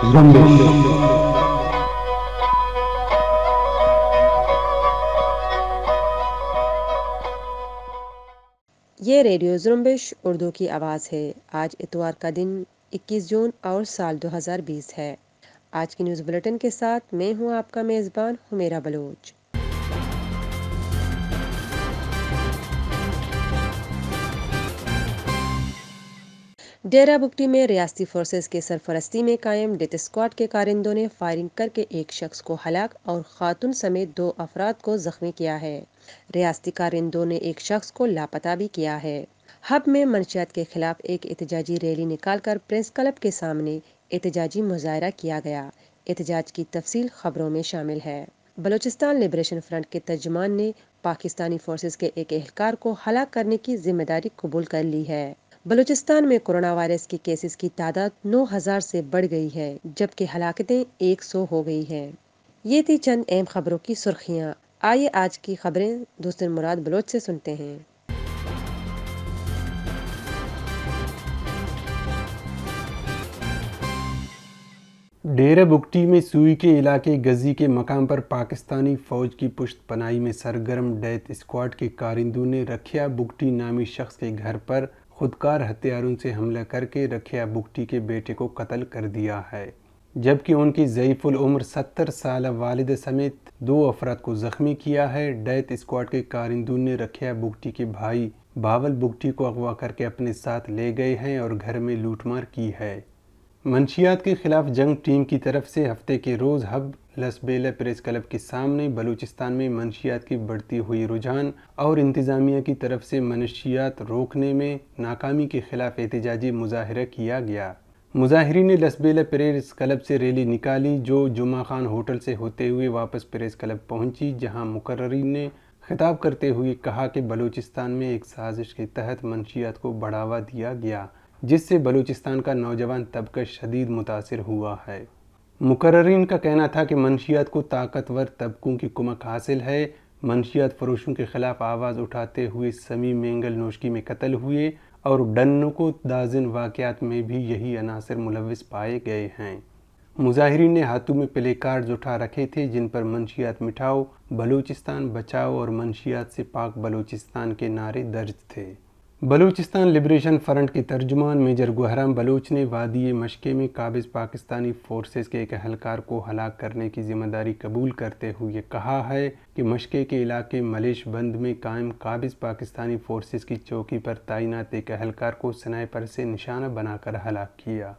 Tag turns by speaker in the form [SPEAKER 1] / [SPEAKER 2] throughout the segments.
[SPEAKER 1] ये रेडियो जुम्बिश उर्दू की आवाज़ है आज इतवार का दिन 21 जून और साल 2020 है आज की न्यूज़ बुलेटिन के साथ मैं हूँ आपका मेज़बान हुमेरा बलोच डेरा बुगटी में रियासी फोर्सेज के सरपरस्ती में कायम डेथ स्क्वाड के कारिंदों ने फायरिंग करके एक शख्स को हलाक और खातून समेत दो अफराद को जख्मी किया है रियाती कारिंदों ने एक शख्स को लापता भी किया है हब में मंशियात के खिलाफ एक एहतजाजी रैली निकालकर प्रेस क्लब के सामने एहतजाजी मुजाहरा किया गया एहतजाज की तफसील खबरों में शामिल है बलूचिस्तान लिबरेशन फ्रंट के तर्जमान ने पाकिस्तानी फोर्सेज के एक एहलकार को हलाक करने की जिम्मेदारी कबूल कर ली है बलूचिस्तान में कोरोना वायरस के केसेस की तादाद 9000 से बढ़ गई है जबकि हलाकतें 100 हो गई हैं ये थी चंद अहम खबरों की सुर्खियाँ आइए आज की खबरें दोस्त मुराद बलोच से सुनते हैं
[SPEAKER 2] डेरा बुगटी में सुई के इलाके गजी के मकाम पर पाकिस्तानी फौज की पुश्त पनाई में सरगर्म डेथ स्क्वाड के कारिंदों ने रखिया बुगटी नामी शख्स के घर पर खुदकार हथियारों से हमला करके रखिया बुगटी के बेटे को कत्ल कर दिया है जबकि उनकी ज़यीफ़ुल उम्र सत्तर साल वालद समेत दो अफराद को ज़ख्मी किया है डेथ स्क्वाड के कारिंदों ने रखिया बुगटी के भाई बावल बुगटी को अगवा करके अपने साथ ले गए हैं और घर में लूटमार की है मंशियात के खिलाफ जंग टीम की तरफ से हफ्ते के रोज़ हब लसबेला प्रेस क्लब के सामने बलूचिस्तान में मनशियात की बढ़ती हुई रुझान और इंतज़ामिया की तरफ से मनशियात रोकने में नाकामी के खिलाफ एहतजाजी मुजाहरा किया गया मुजाहरी ने लसबेला प्रेस क्लब से रैली निकाली जो जुमा खान होटल से होते हुए वापस प्रेस क्लब पहुंची जहां मुकर्रीन ने खिताब करते हुए कहा कि बलूचिस्तान में एक साजिश के तहत मनशियात को बढ़ावा दिया गया जिससे बलूचिस्तान का नौजवान तबका शदीद मुतासर हुआ है मुकर्रीन का कहना था कि मनशियात को ताकतवर तबकों की कुमक हासिल है मनशियात फरोशों के खिलाफ आवाज़ उठाते हुए समी मेंगल नोशकी में कत्ल हुए और डन्नों को दाजिन वाक़ात में भी यही अनासर मुलविस पाए गए हैं मुजाहरीन ने हाथों में प्ले कार्ड्स उठा रखे थे जिन पर मनशियात मिठाओ बलूचिस्तान बचाओ और मनशियात से पाक बलूचिस्तान के नारे दर्ज थे बलूचिस्तान लिबरेशन फ्रंट के तर्जुमान मेजर गुहराम बलूच ने वादी मशक़े में काबिज पाकिस्तानी फोर्सेस के एक अहलकार को हलाक करने की जिम्मेदारी कबूल करते हुए कहा है कि मशक़े के इलाके मलेश बंद में कायम काबिज पाकिस्तानी फोर्सेस की चौकी पर तैनात एक अहलकार को स्नाइपर से निशाना बनाकर हलाक किया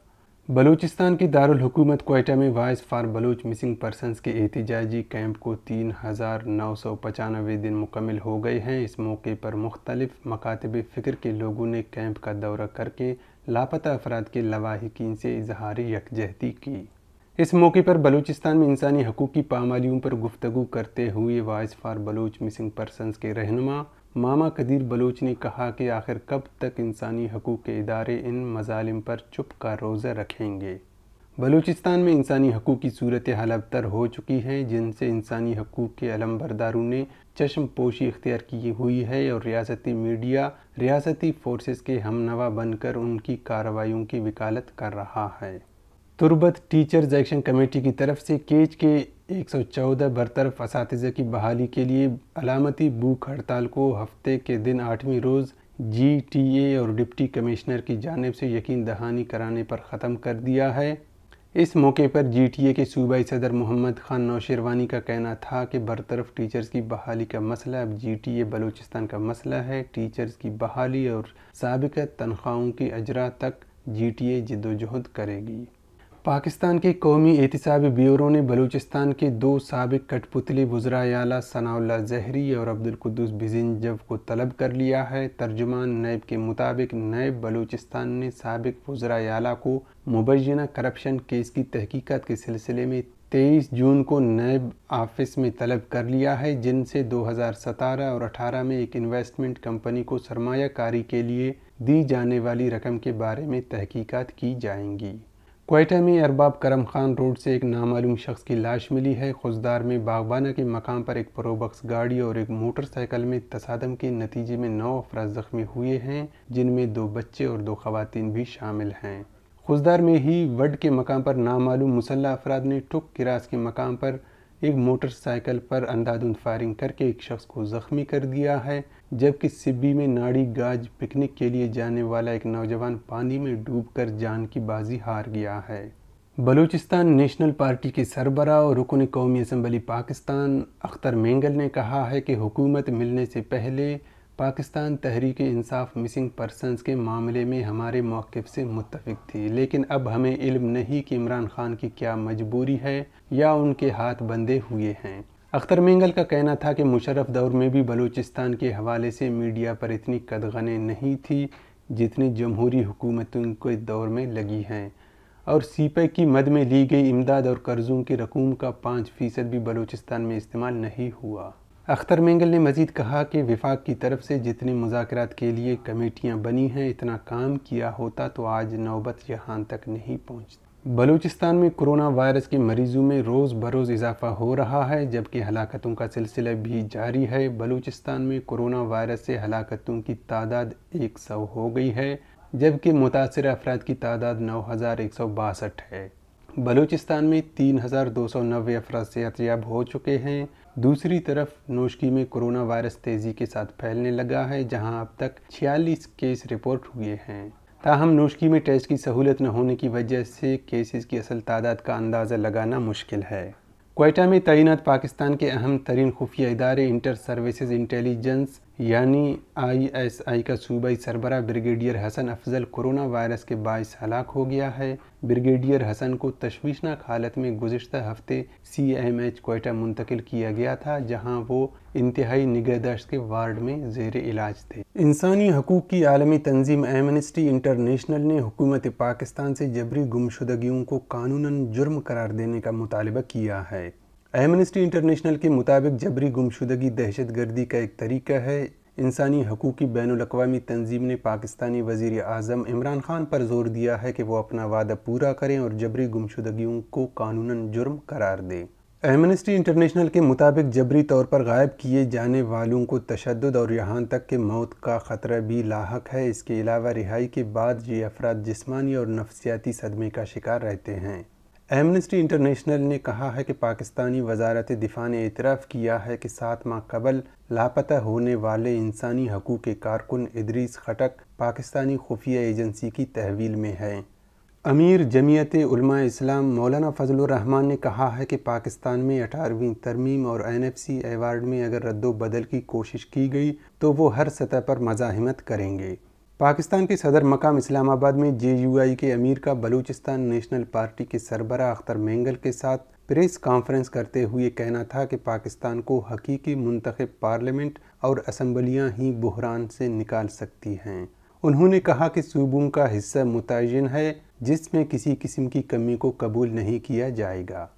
[SPEAKER 2] बलूचिस्तान की दारकूमत कोयटा में voice for Baloch missing persons के एहतजाजी कैंप को तीन हज़ार नौ सौ पचानवे दिन मुकम्मल हो गए हैं इस मौके पर मुख्तलिफ मकातब फ़िक्र के लोगों ने कैंप का दौरा करके लापता अफराद के लवाहिकीन से इजहार यकजहती की इस मौके पर बलूचिस्तान में इंसानी हकूक़ की पामालियों पर गुफ्तु करते हुए voice for Baloch missing persons के रहनुमा मामा कदीर बलोच ने कहा कि आखिर कब तक इंसानी हकूक़ के इदारे इन मजालिम पर चुप का रोज़ा रखेंगे बलूचिस्तान में इंसानी हकूक़ की सूरत हाल अबतर हो चुकी है जिनसे इंसानी हकूक़ के अलम बरदारों ने चश्म पोशी इख्तियार की हुई है और रियासती मीडिया रियासती फोर्सेस के हमनवा बनकर उनकी कार्रवाई की वकालत कर रहा है तुरबत टीचर्स एक्शन कमेटी की तरफ से केच के एक सौ चौदह बरतरफ इस की बहाली के लिए अलामती भूख हड़ताल को हफ्ते के दिन आठवीं रोज़ जी टी ए और डिप्टी कमिश्नर की जानब से यकीन दहानी कराने पर ख़त्म कर दिया है इस मौके पर जी टी ए के सूबाई सदर मोहम्मद खान नौशरवानी का कहना था कि बरतरफ टीचर्स की बहाली का मसला अब जी टी ए बलूचिस्तान का मसला है टीचर्स की बहाली और सबक तनख्वाहों की अजरा तक जी टी ए जदोजहद करेगी पाकिस्तान के कौमी एहतसाबी ब्यूरो ने बलूचिस्तान के दो सबक कठपुतली अला सनाउल्ला जहरी और अब्दुलकुदस बिजिनजव को तलब कर लिया है तर्जुमान नैब के मुताबिक नैब बलूचिस्तान ने सबक अला को मुबैना करप्शन केस की तहकीकत के सिलसिले में तेईस जून को नैब ऑफिस में तलब कर लिया है जिनसे 2017 और 18 में एक इन्वेस्टमेंट कंपनी को सरमाकारी के लिए दी जाने वाली रकम के बारे में तहकीकत की जाएंगी कोयटा में अरबाब करम खान रोड से एक नामालूम शख्स की लाश मिली है खुजदार में बागबाना के मकाम पर एक प्रोबक्स गाड़ी और एक मोटरसाइकिल में तसादम के नतीजे में नौ अफरा जख्मी हुए हैं जिनमें दो बच्चे और दो खवतिन भी शामिल हैं खुजदार में ही वड के मकाम पर नामालूम मुसल्ला अफराद ने टुक किरास के मकाम पर एक मोटरसाइकिल पर अंधाधुंध फायरिंग करके एक शख्स को जख्मी कर दिया है जबकि सिब्बी में नाड़ी गाज पिकनिक के लिए जाने वाला एक नौजवान पानी में डूबकर जान की बाजी हार गया है बलूचिस्तान नेशनल पार्टी के सरबरा और रुकन कौमी असम्बली पाकिस्तान अख्तर मेंगल ने कहा है कि हुकूमत मिलने से पहले पाकिस्तान तहरीक इंसाफ मिसिंग पर्सनस के मामले में हमारे मौक़ से मुतफिक थी लेकिन अब हमें इल्म नहीं कि इमरान खान की क्या मजबूरी है या उनके हाथ बंधे हुए हैं अख्तर मेंगल का कहना था कि मुशरफ दौर में भी बलूचिस्तान के हवाले से मीडिया पर इतनी कदगने नहीं थी जितनी जमहूरी हुकूमतों के दौर में लगी हैं और सीपे की मद में ली गई इमदाद और कर्ज़ों की रकूम का पाँच फ़ीसद भी बलूचिस्तान में इस्तेमाल नहीं हुआ अख्तर मेंगल ने मज़ीद कहा कि विफाक की तरफ से जितने मुजात के लिए कमेटियाँ बनी हैं इतना काम किया होता तो आज नौबत यहाँ तक नहीं पहुँचती बलूचिस्तान में कोरोना वायरस के मरीज़ों में रोज़ बरोज़ इजाफा हो रहा है जबकि हलाकतों का सिलसिला भी जारी है बलूचिस्तान में कोरोना वायरस से हलाकतों की तादाद एक सौ हो गई है जबकि मुतासर अफराद की तादाद नौ हज़ार एक सौ बासठ है बलूचिस्तान में तीन हज़ार दो सौ नबे अफराद सेहतयाब हो चुके हैं दूसरी तरफ नोशकी में कोरोना वायरस तेज़ी के साथ फैलने लगा है जहां अब तक 46 केस रिपोर्ट हुए हैं ताहम नोशकी में टेस्ट की सहूलत न होने की वजह से केसेस की असल तादाद का अंदाज़ा लगाना मुश्किल है कोयटा में तैनात पाकिस्तान के अहम तरीन खुफिया इदारे इंटर सर्विसेज इंटेलिजेंस यानी आईएसआई का सूबाई सरबरा brigadier Hasan Afzal corona virus के बायस हलाक हो गया है ब्रिगेडियर हसन को तशवीशनाक हालत में गुजशत हफ्ते सी एम एच कोयटा मुंतकिल किया गया था जहां वो इंतहाई निगहदाश्त के वार्ड में जेर इलाज थे इंसानी हकूक़ की आलमी तंजीम एमनेस्टी इंटरनेशनल ने हुकूमत पाकिस्तान से जबरी गुमशुदगियों को कानून जुर्म करार देने का मुतालबा किया है एमनेस्टी इंटरनेशनल के मुताबिक जबरी गुमशुदगी दहशत गर्दी का एक तरीका है इंसानी हकूक़ की बैन अवी तंजीम ने पाकिस्तानी वजीर अजम इमरान खान पर जोर दिया है कि वह अपना वादा पूरा करें और जबरी गुमशुदगियों को कानून जुर्म करार दें एमनेस्टी इंटरनेशनल के मुताबिक जबरी तौर पर गायब किए जाने वालों को तशद और यहाँ तक के मौत का ख़तरा भी लाक है इसके अलावा रिहाई के बाद ये अफराद जिसमानी और नफसियाती सदमे का शिकार रहते हैं एमनेस्टी इंटरनेशनल ने कहा है कि पाकिस्तानी वजारत दिफा ने एतराफ़ किया है कि सात माह कबल लापता होने वाले इंसानी हकूक़ के कारकुन इदरीस खटक पाकिस्तानी खुफिया एजेंसी की तहवील में है अमीर जमीयत इस्लाम मौलाना फजलरहमान ने कहा है कि पाकिस्तान में अठारहवीं तरमीम और एन एफ सी एवार्ड में अगर रद्दबदल की कोशिश की गई तो वो हर सतह पर मज़ाहमत करेंगे पाकिस्तान के सदर मकाम इस्लामाबाद में जे के अमीर का बलूचिस्तान नेशनल पार्टी के सरबरा अख्तर मेंगल के साथ प्रेस कॉन्फ्रेंस करते हुए कहना था कि पाकिस्तान को हकीकी मुंतखब पार्लियामेंट और असम्बलियाँ ही बहरान से निकाल सकती हैं उन्होंने कहा कि सूबों का हिस्सा मुतयन है जिसमें किसी किस्म की कमी को कबूल नहीं किया जाएगा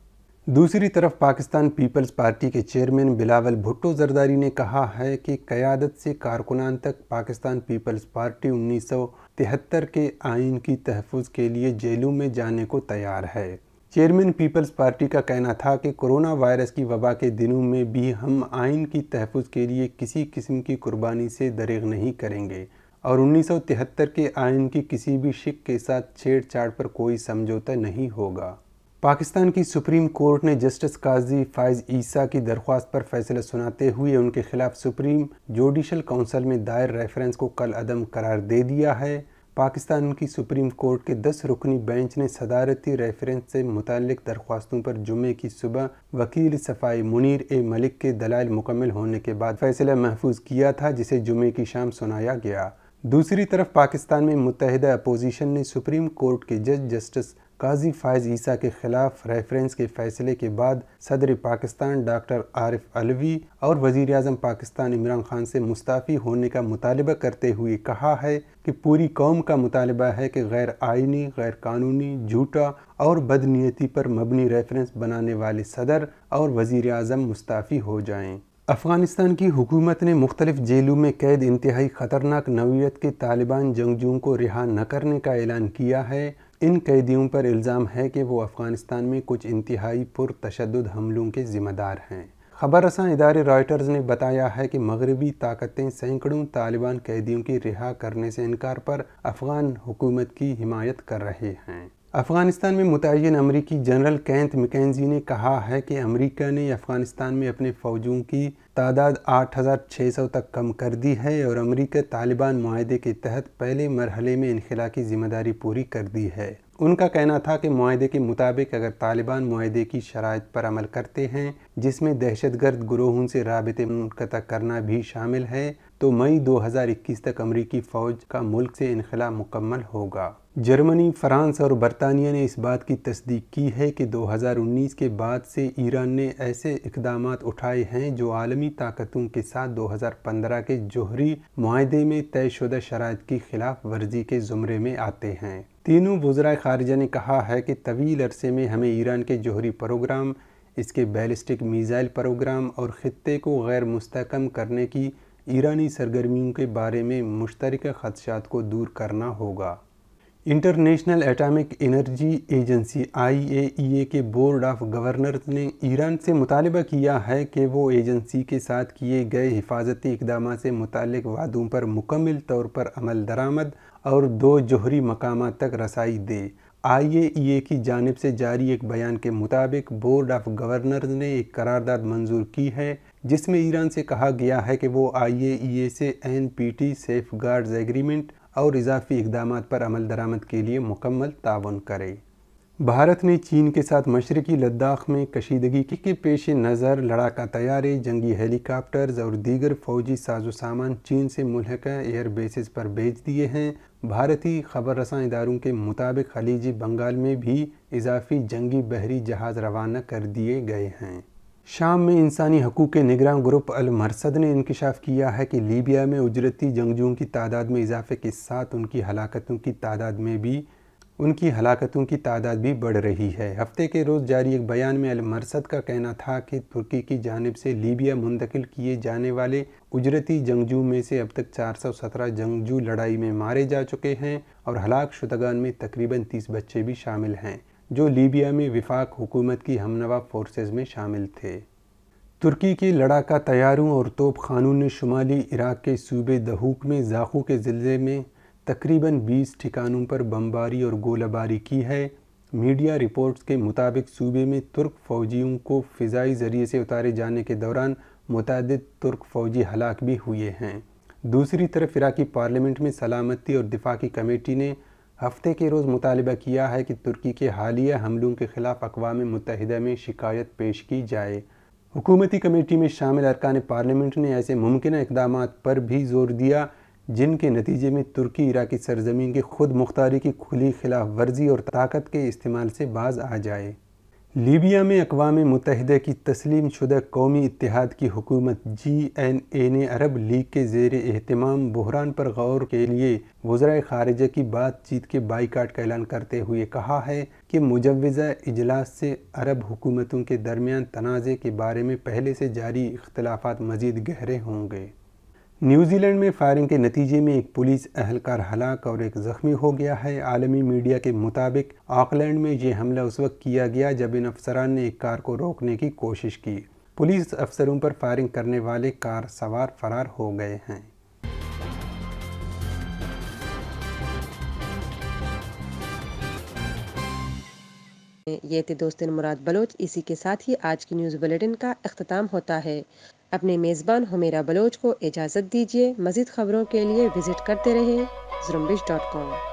[SPEAKER 2] दूसरी तरफ पाकिस्तान पीपल्स पार्टी के चेयरमैन बिलावल भुट्टो जरदारी ने कहा है कि क़्यादत से कारकुनान तक पाकिस्तान पीपल्स पार्टी उन्नीस के आइन की तहफ़ के लिए जेलों में जाने को तैयार है चेयरमैन पीपल्स पार्टी का कहना था कि कोरोना वायरस की वबा के दिनों में भी हम आइन की तहफ़ के लिए किसी किस्म की कुर्बानी से दरेग नहीं करेंगे और तिहत्तर के आइन की किसी भी शिक के साथ छेड़छाड़ पर कोई समझौता नहीं होगा पाकिस्तान की सुप्रीम कोर्ट ने जस्टिस काजी फायज़ ईसा की दरख्वास्त पर फैसला सुनाते हुए उनके खिलाफ सुप्रीम जुडिशल काउंसिल में दायर रेफरेंस को कल अदम करार दे दिया है पाकिस्तान की सुप्रीम कोर्ट के दस रुकनी बेंच ने सदारती रेफरेंस से मुतल दरख्वास्तों पर जुमे की सुबह वकील सफाई मुनीर ए मलिक के दलाल मुकम्मल होने के बाद फैसला महफूज किया था जिसे जुमे की शाम सुनाया गया दूसरी तरफ पाकिस्तान में मुतहदा अपोजिशन ने सुप्रीम कोर्ट के जज जस्टिस काजी फ़ायज़ ईसा के खिलाफ रेफरेंस के फैसले के बाद सदर पाकिस्तान डॉक्टर आरिफ अलवी और वजीर अजम पाकिस्तान इमरान खान से मुस्ताफ़ी होने का मुतालबा करते हुए कहा है कि पूरी कौम का मुतालबा है कि गैर आइनी गैर कानूनी झूठा और बदनीति पर मबनी रेफरेंस बनाने वाले सदर और वज़ी अजम मुस्ताफ़ी हो जाएँ अफ़गानिस्तान की हुकूमत ने मुख्तलिफ जेलों में कैद इंतहाई ख़तरनाक नवीयत के तालिबान जंगजुओं को रिहा न करने का ऐलान किया है इन कैदियों पर इल्ज़ाम है कि वो अफ़गानिस्तान में कुछ इंतहाई पुरतशद हमलों के ज़िम्मेदार हैं खबर रसा इदारे रॉयटर्स ने बताया है कि मगरबी ताकतें सैकड़ों तालिबान कैदियों की रिहा करने से इनकार पर अफ़गान हुकूमत की हिमायत कर रहे हैं अफ़गानिस्तान में मुतन अमरीकी जनरल कैंथ मकैनजी ने कहा है कि अमरीका ने अफ़गानिस्तान में अपने फ़ौजों की तादाद 8,600 तक कम कर दी है और अमरीका तालिबान माहे के तहत पहले मरहले में इनखला की जिम्मेदारी पूरी कर दी है उनका कहना था कि माहे के मुताबिक अगर तालिबान माहे की शराइ पर अमल करते हैं जिसमें दहशत गर्द ग्रोहों से रबते मुनक़ करना भी शामिल है तो मई 2021 तक अमरीकी फ़ौज का मुल्क से इनखला मुकम्मल होगा जर्मनी फ्रांस और बरतानिया ने इस बात की तस्दीक की है कि 2019 के बाद से ईरान ने ऐसे इकदाम उठाए हैं जो आलमी ताकतों के साथ 2015 के जोहरी माहदे में तयशुदा शराब की खिलाफ वर्जी के ज़ुमरे में आते हैं तीनों वज्रा खारजा ने कहा है कि तवील अरसे में हमें ईरान के जोहरी प्रोग्राम इसके बैलिस्टिक मिज़ाइल प्रोग्राम और ख़त्े को गैर मुस्तकम करने की ईरानी सरगर्मियों के बारे में मुश्तरक खदशात को दूर करना होगा international atomic energy agency IAEA के बोर्ड ऑफ गवर्नर्स ने ईरान से मुतालबा किया है कि वो एजेंसी के साथ किए गए हिफाजती इकदाम से मुतल वादों पर मुकम्मल तौर पर अमल दरामद और दो जहरी मकाम तक रसाई दे आईएईए की जानब से जारी एक बयान के मुताबिक बोर्ड ऑफ गवर्नर्स ने एक करारदाद मंजूर की है जिसमें ईरान से कहा गया है कि वो आई ए से N P T safeguard agreement और इजाफी इकदाम पर अमल दरामद के लिए मुकम्मल ताउन करे भारत ने चीन के साथ मशरकी लद्दाख में कशीदगी के पेश नज़र लड़ाका तैयारे जंगी हेलीकॉप्टर्स और दीगर फौजी साजो सामान चीन से मुलहक एयर बेस पर भेज दिए हैं भारतीय खबर रसा इदारों के मुताबिक खलीजी बंगाल में भी इजाफी जंगी बहरी जहाज़ रवाना कर दिए गए हैं शाम में इंसानी हकूक़ के निगरान ग्रुप अल मरसद ने इंकशाफ किया है कि लीबिया में उजरती जंगजुओं की तादाद में इजाफे के साथ उनकी हलाकतों की तादाद में भी उनकी हलाकतों की तादाद भी बढ़ रही है हफ्ते के रोज़ जारी एक बयान में अल मरसद का कहना था कि तुर्की की जानब से लीबिया मुंतकिल किए जाने वाले उजरती जंगजू में से अब तक 417 जंगजू लड़ाई में मारे जा चुके हैं और हलाक शुदगान में तकरीबन 30 बच्चे भी शामिल हैं जो लीबिया में विफाक हुकूमत की हमनवा फोर्सेस में शामिल थे तुर्की के लड़ाका तैयारों और तोप खानों ने शुमाली इराक के सूबे दहूक में जाखू के ज़िले में तकरीबन 20 ठिकानों पर बमबारी और गोलाबारी की है मीडिया रिपोर्ट्स के मुताबिक सूबे में तुर्क फ़ौजियों को फ़िज़ाई ज़रिए से उतारे जाने के दौरान मुतद तुर्क फ़ौजी हलाक भी हुए हैं दूसरी तरफ इराकी पार्लियामेंट में सलामती और दिफा की कमेटी ने हफ्ते के रोज़ मुतालबा किया है कि तुर्की के हालिया हमलों के ख़िलाफ़ अकवा मुतहदा में शिकायत पेश की जाए हुकूमती कमेटी में शामिल अरकान पार्लियामेंट ने ऐसे मुमकिन इकदाम पर भी जोर दिया जिनके नतीजे में तुर्की इराक़ी सरजमीन की खुद मुख्तारी की खुली खिलाफ वर्जी और ताकत के इस्तेमाल से बाज आ जाए लीबिया में अकवा मुतहद की तस्लीम शुदा कौमी इतिहाद की हुकूमत जी एन ए ने अरब लीग के जेर अहतमाम बहरान पर गौर के लिए वज्रा खारजा की बातचीत के बाईकाट का ऐलान करते हुए कहा है कि मुजवज़ा इजलास से अरब हुकूमतों के दरमियान तनाज़े के बारे में पहले से जारी इख्तलाफा मज़ीद गहरे होंगे न्यूजीलैंड में फायरिंग के नतीजे में एक पुलिस अहलकार हलाक और एक जख्मी हो गया है आलमी मीडिया के मुताबिक ऑकलैंड में ये हमला उस वक्त किया गया जब इन अफसरान ने एक कार को रोकने की कोशिश की पुलिस अफसरों पर फायरिंग करने वाले कार सवार फरार हो गए हैं
[SPEAKER 1] ये थे दोस्त मुराद बलोच इसी के साथ ही आज की न्यूज़ बुलेटिन का अख्ताम होता है अपने मेज़बान हमेरा बलोच को इजाज़त दीजिए मज़ीद खबरों के लिए विज़िट करते रहें जुम्बिश डॉट कॉम